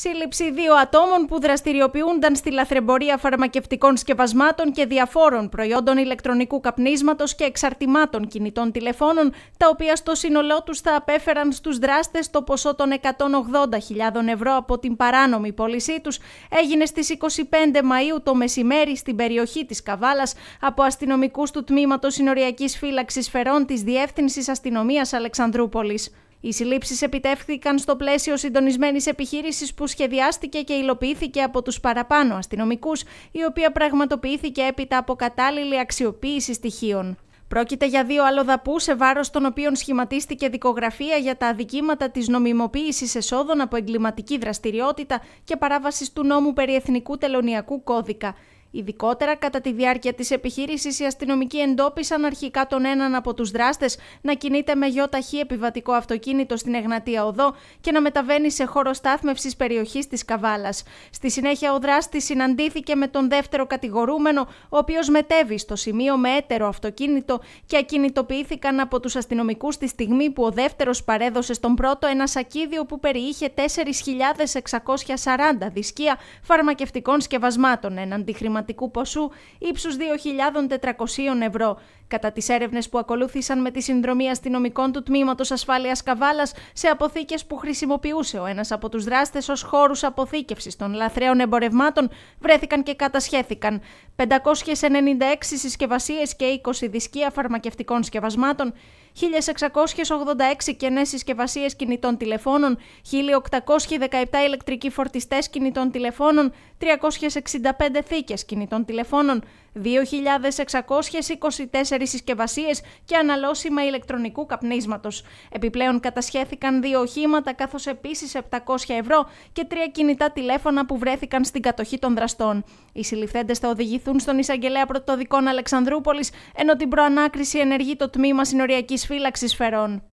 Σύλληψη δύο ατόμων που δραστηριοποιούνταν στη λαθρεμπορία φαρμακευτικών σκευασμάτων και διαφόρων προϊόντων ηλεκτρονικού καπνίσματος και εξαρτημάτων κινητών τηλεφώνων, τα οποία στο σύνολό τους θα απέφεραν στους δράστες το ποσό των 180.000 ευρώ από την παράνομη πώλησή τους, έγινε στις 25 Μαου το μεσημέρι στην περιοχή της Καβάλας από αστυνομικούς του τμήματος συνοριακής φύλαξης φερών της Διεύθυνσης Αστυνομίας Αλεξανδρούπολης. Οι συλλήψεις επιτεύχθηκαν στο πλαίσιο συντονισμένης επιχείρησης που σχεδιάστηκε και υλοποιήθηκε από τους παραπάνω αστυνομικούς, η οποία πραγματοποιήθηκε έπειτα από κατάλληλη αξιοποίηση στοιχείων. Πρόκειται για δύο αλλοδαπού σε βάρος των οποίων σχηματίστηκε δικογραφία για τα αδικήματα της νομιμοποίησης εσόδων από εγκληματική δραστηριότητα και παράβασης του νόμου περί Εθνικού Τελωνιακού Κώδικα. Ειδικότερα, κατά τη διάρκεια της επιχείρησης, οι αστυνομικοί εντόπισαν αρχικά τον έναν από τους δράστες να κινείται με γιο ταχύ επιβατικό αυτοκίνητο στην Εγνατία Οδό και να μεταβαίνει σε χώρο στάθμευσης περιοχής της Καβάλας. Στη συνέχεια, ο δράστης συναντήθηκε με τον δεύτερο κατηγορούμενο, ο οποίος μετέβη στο σημείο με έτερο αυτοκίνητο και ακινητοποιήθηκαν από τους αστυνομικούς τη στιγμή που ο δεύτερος παρέδωσε στον πρώτο ένα σακίδιο που περιείχε 4.640 δισκία φαρμακευτικών σκευασμάτων εναντί χρηματικού ποσού ύψους 2.400 ευρώ Κατά τις έρευνες που ακολούθησαν με τη συνδρομή αστυνομικών του τμήματος ασφάλειας Καβάλας σε αποθήκες που χρησιμοποιούσε ο ένας από τους δράστες ως χώρους αποθήκευσης των λαθρέων εμπορευμάτων, βρέθηκαν και κατασχέθηκαν. 596 συσκευασίες και 20 δισκία φαρμακευτικών σκευασμάτων, 1.686 κενές συσκευασίες κινητών τηλεφώνων, 1.817 ηλεκτρικοί φορτιστές κινητών τηλεφώνων, 365 θήκες κινητών τηλεφώνων, 2.624 συσκευασίες και αναλώσιμα ηλεκτρονικού καπνίσματος. Επιπλέον κατασχέθηκαν δύο οχήματα, καθώς επίσης 700 ευρώ και τρία κινητά τηλέφωνα που βρέθηκαν στην κατοχή των δραστών. Οι συλληφθέντες θα οδηγηθούν στον εισαγγελέα πρωτοδικών Αλεξανδρούπολης, ενώ την προανάκριση ενεργεί το τμήμα συνοριακής φύλαξης φερών.